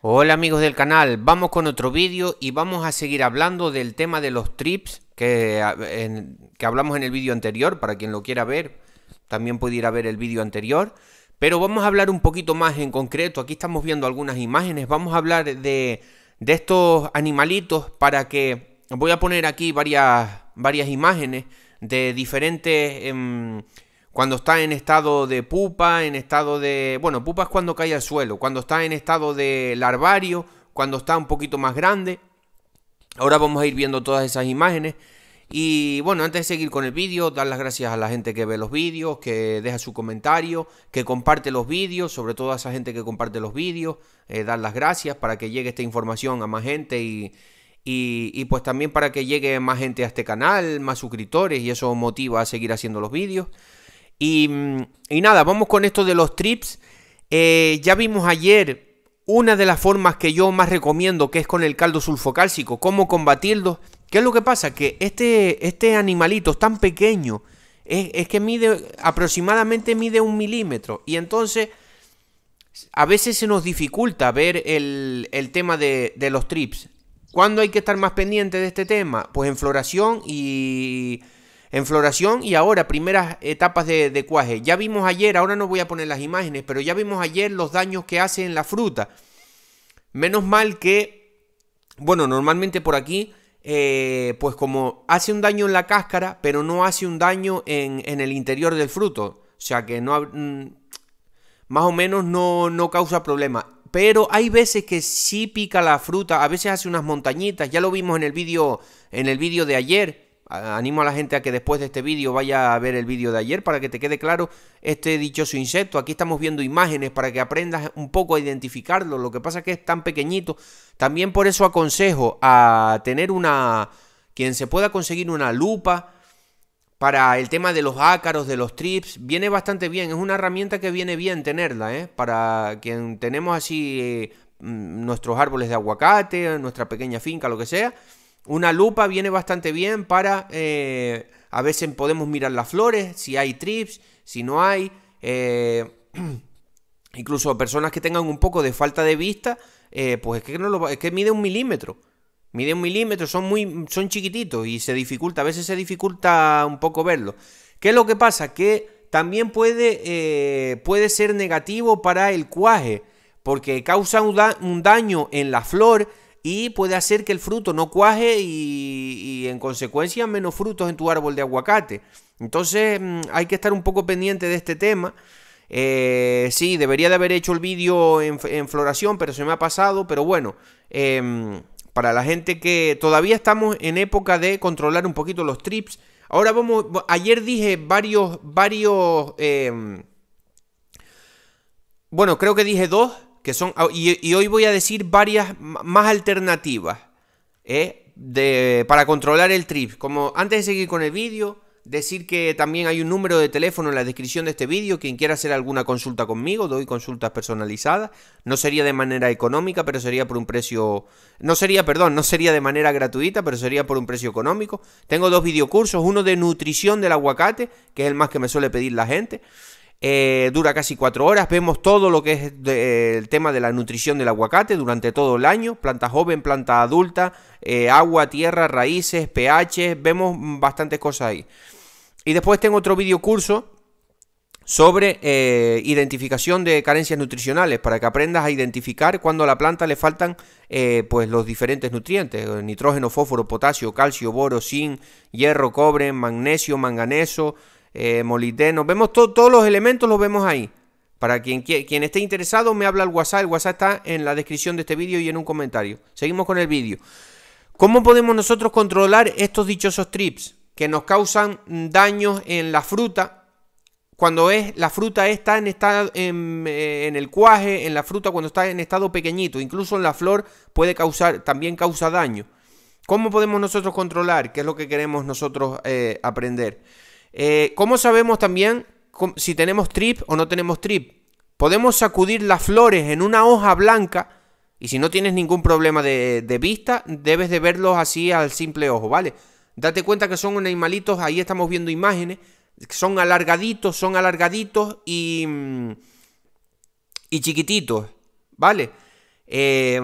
Hola amigos del canal, vamos con otro vídeo y vamos a seguir hablando del tema de los trips que, ah, que hablamos en el vídeo anterior, para quien lo quiera ver, también puede ir a ver el vídeo anterior, pero vamos a hablar un poquito más en concreto, aquí estamos viendo algunas imágenes, vamos a hablar de, estos animalitos para que, voy a poner aquí varias, varias imágenes de diferentes... Em, cuando está en estado de pupa, en estado de... Bueno, pupa es cuando cae al suelo. Cuando está en estado de larvario, cuando está un poquito más grande. Ahora vamos a ir viendo todas esas imágenes. Y bueno, antes de seguir con el vídeo, dar las gracias a la gente que ve los vídeos, que deja su comentario, que comparte los vídeos, sobre todo a esa gente que comparte los vídeos, eh, dar las gracias para que llegue esta información a más gente y, y, pues también para que llegue más gente a este canal, más suscriptores y eso motiva a seguir haciendo los vídeos. Y, nada, vamos con esto de los trips. Eh, ya vimos ayer una de las formas que yo más recomiendo, que es con el caldo sulfocálcico, cómo combatirlos. ¿Qué es lo que pasa? Que este, este animalito es tan pequeño, es, que mide aproximadamente mide un milímetro. Y entonces a veces se nos dificulta ver el, tema de, de los trips. ¿Cuándo hay que estar más pendiente de este tema? Pues en floración y en floración y ahora primeras etapas de, cuaje. Ya vimos ayer, ahora no voy a poner las imágenes, pero ya vimos ayer los daños que hace en la fruta. Menos mal que, bueno, normalmente por aquí, eh, pues como hace un daño en la cáscara, pero no hace un daño en, el interior del fruto. O sea que no, mm, más o menos no, causa problema pero hay veces que sí pica la fruta, a veces hace unas montañitas, ya lo vimos en el en el vídeo de ayer. Animo a la gente a que después de este vídeo vaya a ver el vídeo de ayer para que te quede claro este dichoso insecto. Aquí estamos viendo imágenes para que aprendas un poco a identificarlo. Lo que pasa es que es tan pequeñito. También por eso aconsejo a tener una... quien se pueda conseguir una lupa para el tema de los ácaros, de los trips. Viene bastante bien. Es una herramienta que viene bien tenerla, ¿eh? Para quien tenemos así eh, mm, nuestros árboles de aguacate, nuestra pequeña finca, lo que sea una lupa viene bastante bien para... Eh, a veces podemos mirar las flores, si hay trips, si no hay. Eh, incluso personas que tengan un poco de falta de vista, eh, pues es que, no lo, es que mide un milímetro. Mide un milímetro, son, muy, son chiquititos y se dificulta, a veces se dificulta un poco verlo. ¿Qué es lo que pasa? Que también puede, puede ser negativo para el cuaje, porque causa un daño en la flor, y puede hacer que el fruto no cuaje y, en consecuencia menos frutos en tu árbol de aguacate. Entonces mm, hay que estar un poco pendiente de este tema. Eh, sí, debería de haber hecho el vídeo en, floración, pero se me ha pasado. Pero bueno, em, para la gente que todavía estamos en época de controlar un poquito los trips. Ahora vamos, ayer dije varios, varios... Em, bueno, creo que dije dos que son, ah, y, hoy voy a decir varias más alternativas ¿eh? para controlar el trip. Como antes de seguir con el vídeo, decir que también hay un número de teléfono en la descripción de este vídeo, quien quiera hacer alguna consulta conmigo, doy consultas personalizadas, no sería de manera económica, pero sería por un precio, no sería, perdón, no sería de manera gratuita, pero sería por un precio económico. Tengo dos videocursos, uno de nutrición del aguacate, que es el más que me suele pedir la gente, eh, dura casi cuatro horas. Vemos todo lo que es el tema de la nutrición del aguacate durante todo el año. Planta joven, planta adulta, eh, agua, tierra, raíces, pH. Vemos bastantes cosas ahí. Y después tengo otro video curso sobre eh, identificación de carencias nutricionales para que aprendas a identificar cuando a la planta le faltan pues los diferentes nutrientes nitrógeno fósforo potasio calcio boro zinc hierro cobre magnesio manganeso eh, nos vemos todos los elementos, los vemos ahí. Para quien, quien esté interesado, me habla al WhatsApp. El WhatsApp está en la descripción de este vídeo y en un comentario. Seguimos con el vídeo. ¿Cómo podemos nosotros controlar estos dichosos trips que nos causan daños en la fruta? Cuando es, la fruta está en, estado, eh, en, el cuaje, en la fruta cuando está en estado pequeñito, incluso en la flor puede causar, también causa daño. ¿Cómo podemos nosotros controlar? ¿Qué es lo que queremos nosotros eh, aprender? Eh, ¿Cómo sabemos también si tenemos trip o no tenemos trip? Podemos sacudir las flores en una hoja blanca y si no tienes ningún problema de, vista, debes de verlos así al simple ojo, ¿vale? Date cuenta que son animalitos, ahí estamos viendo imágenes, son alargaditos, son alargaditos y, mm, y chiquititos, ¿vale? Eh,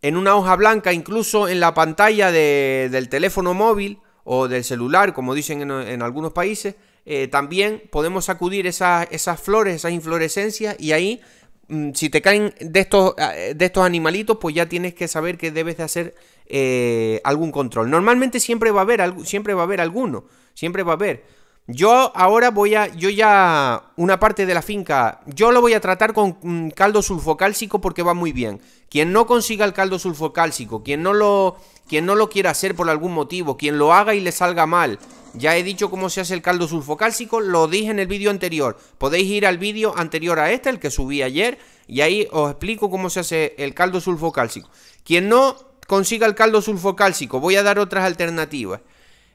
en una hoja blanca, incluso en la pantalla del teléfono móvil, o del celular, como dicen en, algunos países, eh, también podemos sacudir esas, esas flores, esas inflorescencias y ahí mm, si te caen de estos, eh, de estos animalitos, pues ya tienes que saber que debes de hacer eh, algún control. Normalmente siempre va a haber, siempre va a haber alguno, siempre va a haber. Yo ahora voy a, yo ya una parte de la finca, yo lo voy a tratar con mm, caldo sulfocálcico porque va muy bien. Quien no consiga el caldo sulfocálcico, quien no lo, quien no lo quiera hacer por algún motivo, quien lo haga y le salga mal, ya he dicho cómo se hace el caldo sulfocálcico, lo dije en el vídeo anterior. Podéis ir al vídeo anterior a este, el que subí ayer, y ahí os explico cómo se hace el caldo sulfocálcico. Quien no consiga el caldo sulfocálcico, voy a dar otras alternativas.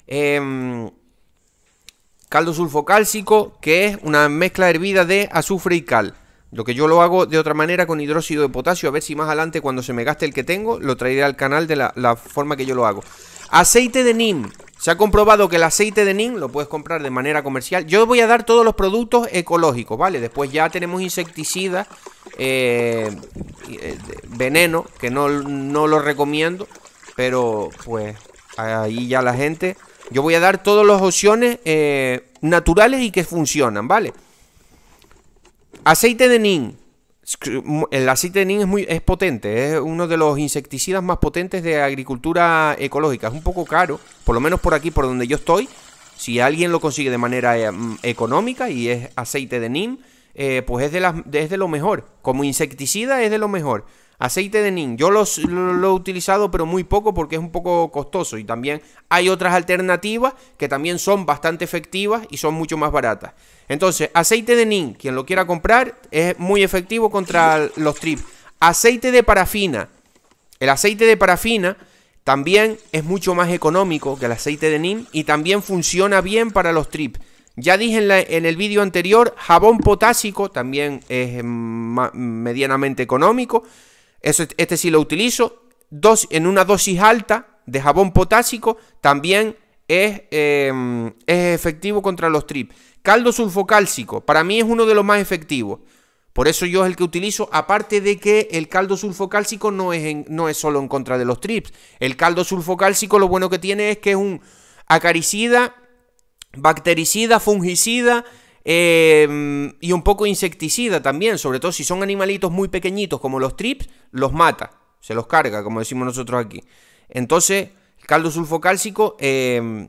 Eh, caldo sulfocálcico, que es una mezcla hervida de azufre y cal. Lo que yo lo hago de otra manera con hidróxido de potasio, a ver si más adelante cuando se me gaste el que tengo, lo traeré al canal de la, forma que yo lo hago. Aceite de NIM. Se ha comprobado que el aceite de NIM lo puedes comprar de manera comercial. Yo voy a dar todos los productos ecológicos, ¿vale? Después ya tenemos insecticidas, eh, eh, veneno, que no, no lo recomiendo, pero pues ahí ya la gente yo voy a dar todas las opciones eh, naturales y que funcionan, ¿vale? Aceite de nin. El aceite de nin es, muy, es potente, es uno de los insecticidas más potentes de agricultura ecológica. Es un poco caro, por lo menos por aquí, por donde yo estoy. Si alguien lo consigue de manera eh, mm, económica y es aceite de nim, eh, pues es de, es de lo mejor. Como insecticida es de lo mejor. Aceite de nin, yo lo, he utilizado pero muy poco porque es un poco costoso y también hay otras alternativas que también son bastante efectivas y son mucho más baratas. Entonces, aceite de nin, quien lo quiera comprar, es muy efectivo contra los trips. Aceite de parafina, el aceite de parafina también es mucho más económico que el aceite de nim y también funciona bien para los trips. Ya dije en, en el vídeo anterior, jabón potásico también es mm, medianamente económico este sí lo utilizo. Dos, en una dosis alta de jabón potásico también es, em, es efectivo contra los trips. Caldo sulfocálcico, para mí es uno de los más efectivos. Por eso yo es el que utilizo, aparte de que el caldo sulfocálcico no es, no es solo en contra de los trips. El caldo sulfocálcico lo bueno que tiene es que es un acaricida, bactericida, fungicida, Em, y un poco insecticida también, sobre todo si son animalitos muy pequeñitos como los trips, los mata, se los carga, como decimos nosotros aquí. Entonces, el caldo sulfocálcico, eh,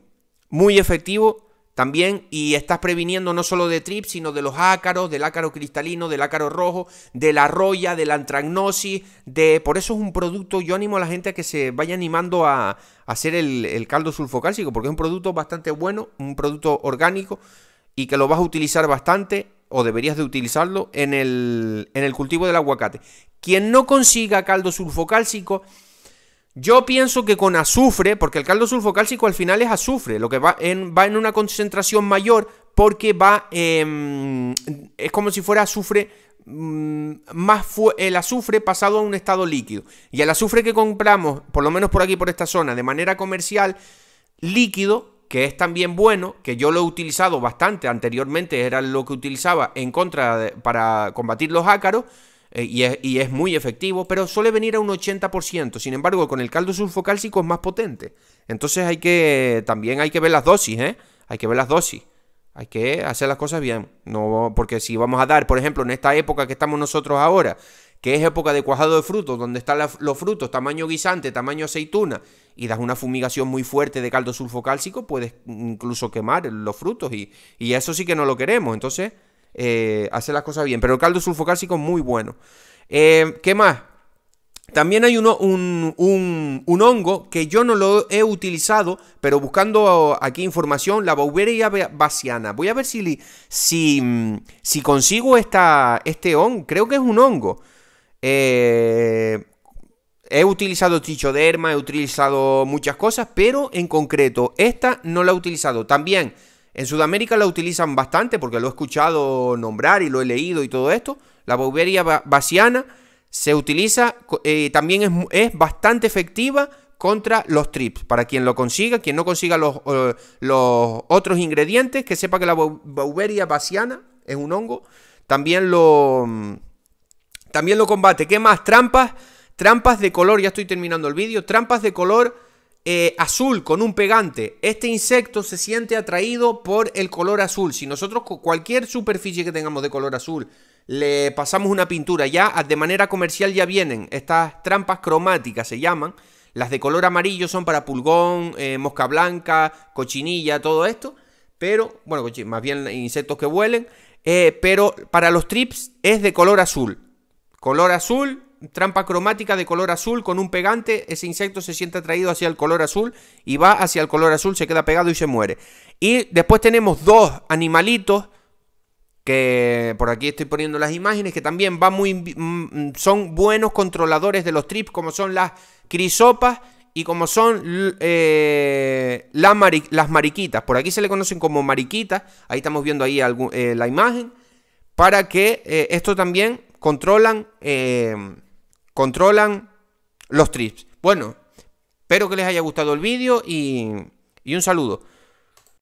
muy efectivo también y estás previniendo no solo de trips, sino de los ácaros, del ácaro cristalino, del ácaro rojo, de la roya, de la antragnosis, de... Por eso es un producto, yo animo a la gente a que se vaya animando a, hacer el, el caldo sulfocálcico, porque es un producto bastante bueno, un producto orgánico, y que lo vas a utilizar bastante o deberías de utilizarlo en el, cultivo del aguacate. Quien no consiga caldo sulfocálcico, yo pienso que con azufre, porque el caldo sulfocálcico al final es azufre, lo que va en, va en una concentración mayor porque va, em, es como si fuera azufre mm, más el azufre pasado a un estado líquido. Y el azufre que compramos, por lo menos por aquí, por esta zona, de manera comercial, líquido, que es también bueno, que yo lo he utilizado bastante anteriormente, era lo que utilizaba en contra para combatir los ácaros, eh, y, es, muy efectivo, pero suele venir a un 80%. Sin embargo, con el caldo sulfocálcico es más potente. Entonces hay que, también hay que ver las dosis, ¿eh? Hay que ver las dosis. Hay que hacer las cosas bien. No, porque si vamos a dar, por ejemplo, en esta época que estamos nosotros ahora, que es época de cuajado de frutos, donde están los frutos tamaño guisante, tamaño aceituna, y das una fumigación muy fuerte de caldo sulfocálcico, puedes incluso quemar los frutos y, y eso sí que no lo queremos. Entonces, eh, hace las cosas bien. Pero el caldo sulfocálcico es muy bueno. Eh, ¿Qué más? También hay uno, un, un, hongo que yo no lo he utilizado, pero buscando aquí información, la Bauberia baciana. Voy a ver si, si, si consigo esta, este hongo. Creo que es un hongo. Eh, he utilizado Tichoderma, he utilizado muchas cosas, pero en concreto esta no la he utilizado. También en Sudamérica la utilizan bastante porque lo he escuchado nombrar y lo he leído y todo esto. La Bauberia basiana se utiliza, eh, también es, bastante efectiva contra los trips. Para quien lo consiga, quien no consiga los, eh, los otros ingredientes, que sepa que la Bauberia basiana es un hongo. También lo mm, también lo combate. ¿Qué más? Trampas. Trampas de color. Ya estoy terminando el vídeo. Trampas de color eh, azul con un pegante. Este insecto se siente atraído por el color azul. Si nosotros cualquier superficie que tengamos de color azul le pasamos una pintura, ya de manera comercial ya vienen estas trampas cromáticas, se llaman. Las de color amarillo son para pulgón, eh, mosca blanca, cochinilla, todo esto. Pero, bueno, más bien insectos que vuelen, eh, pero para los trips es de color azul color azul, trampa cromática de color azul con un pegante, ese insecto se siente atraído hacia el color azul y va hacia el color azul, se queda pegado y se muere. Y después tenemos dos animalitos que por aquí estoy poniendo las imágenes que también van muy mm, mm, son buenos controladores de los trips como son las crisopas y como son eh, las, mariquitas, por aquí se le conocen como mariquitas, ahí estamos viendo ahí eh, la imagen, para que eh, esto también controlan, eh, controlan los trips. Bueno, espero que les haya gustado el vídeo y, y un saludo.